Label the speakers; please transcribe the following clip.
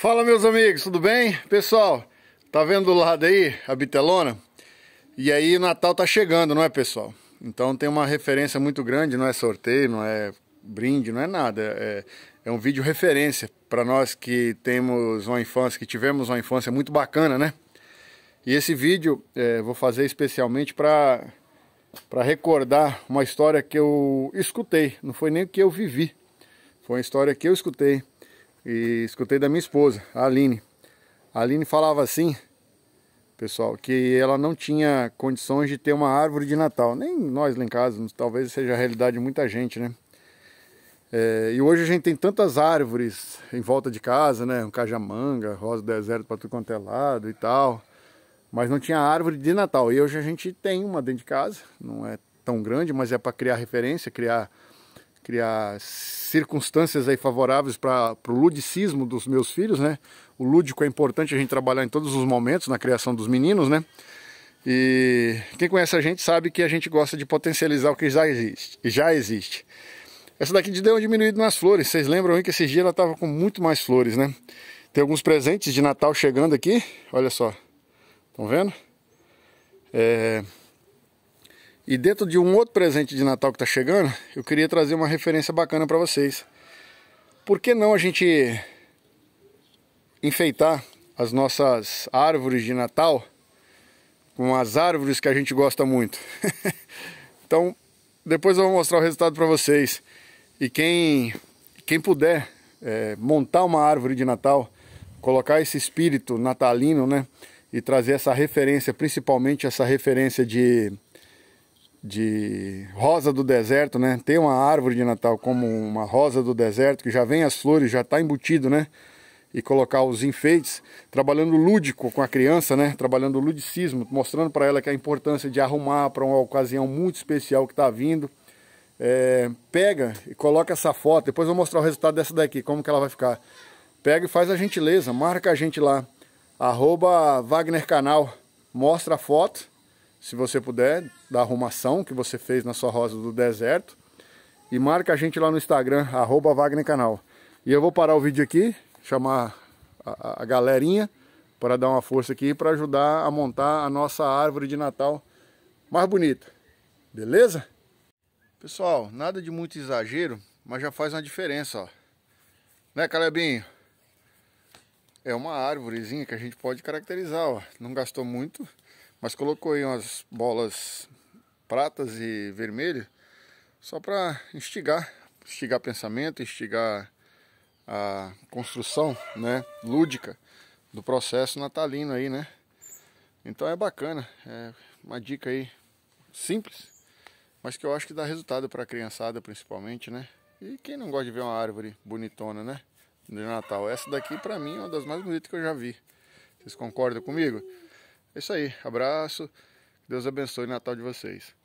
Speaker 1: Fala meus amigos, tudo bem? Pessoal, tá vendo do lado aí a bitelona? E aí Natal tá chegando, não é pessoal? Então tem uma referência muito grande, não é sorteio, não é brinde, não é nada. É, é um vídeo referência para nós que temos uma infância, que tivemos uma infância muito bacana, né? E esse vídeo é, vou fazer especialmente para para recordar uma história que eu escutei, não foi nem que eu vivi. Foi uma história que eu escutei e escutei da minha esposa, a Aline. A Aline falava assim, pessoal, que ela não tinha condições de ter uma árvore de Natal. Nem nós lá em casa, talvez seja a realidade de muita gente, né? É, e hoje a gente tem tantas árvores em volta de casa, né? Um cajamanga, rosa do deserto para tudo quanto é lado e tal. Mas não tinha árvore de Natal. E hoje a gente tem uma dentro de casa. Não é tão grande, mas é para criar referência, criar criar circunstâncias aí favoráveis para o ludicismo dos meus filhos, né? O lúdico é importante a gente trabalhar em todos os momentos na criação dos meninos, né? E quem conhece a gente sabe que a gente gosta de potencializar o que já existe. E já existe. Essa daqui deu um diminuído nas flores. Vocês lembram aí que esses dias ela estava com muito mais flores, né? Tem alguns presentes de Natal chegando aqui. Olha só. Estão vendo? É, e dentro de um outro presente de Natal que está chegando, eu queria trazer uma referência bacana para vocês. Por que não a gente enfeitar as nossas árvores de Natal com as árvores que a gente gosta muito? então, depois eu vou mostrar o resultado para vocês. E quem, quem puder é, montar uma árvore de Natal, colocar esse espírito natalino, né? E trazer essa referência, principalmente essa referência de de rosa do deserto, né? Tem uma árvore de Natal como uma rosa do deserto, que já vem as flores, já está embutido, né? E colocar os enfeites, trabalhando lúdico com a criança, né? Trabalhando o ludicismo, mostrando para ela que a importância de arrumar para uma ocasião muito especial que está vindo. É, pega e coloca essa foto, depois eu vou mostrar o resultado dessa daqui, como que ela vai ficar. Pega e faz a gentileza, marca a gente lá, arroba Wagner Canal, mostra a foto se você puder, da arrumação que você fez na sua rosa do deserto. E marca a gente lá no Instagram, arroba Wagner Canal. E eu vou parar o vídeo aqui, chamar a, a galerinha para dar uma força aqui para ajudar a montar a nossa árvore de Natal mais bonita. Beleza? Pessoal, nada de muito exagero, mas já faz uma diferença, ó. Né, Calebinho? É uma árvorezinha que a gente pode caracterizar, ó. Não gastou muito, mas colocou aí umas bolas pratas e vermelhas só para instigar, instigar pensamento, instigar a construção, né, lúdica do processo natalino aí, né? Então é bacana, é uma dica aí simples, mas que eu acho que dá resultado para a criançada principalmente, né? E quem não gosta de ver uma árvore bonitona, né? De Natal. Essa daqui para mim é uma das mais bonitas que eu já vi. Vocês concordam comigo? É isso aí, abraço, Deus abençoe o Natal de vocês.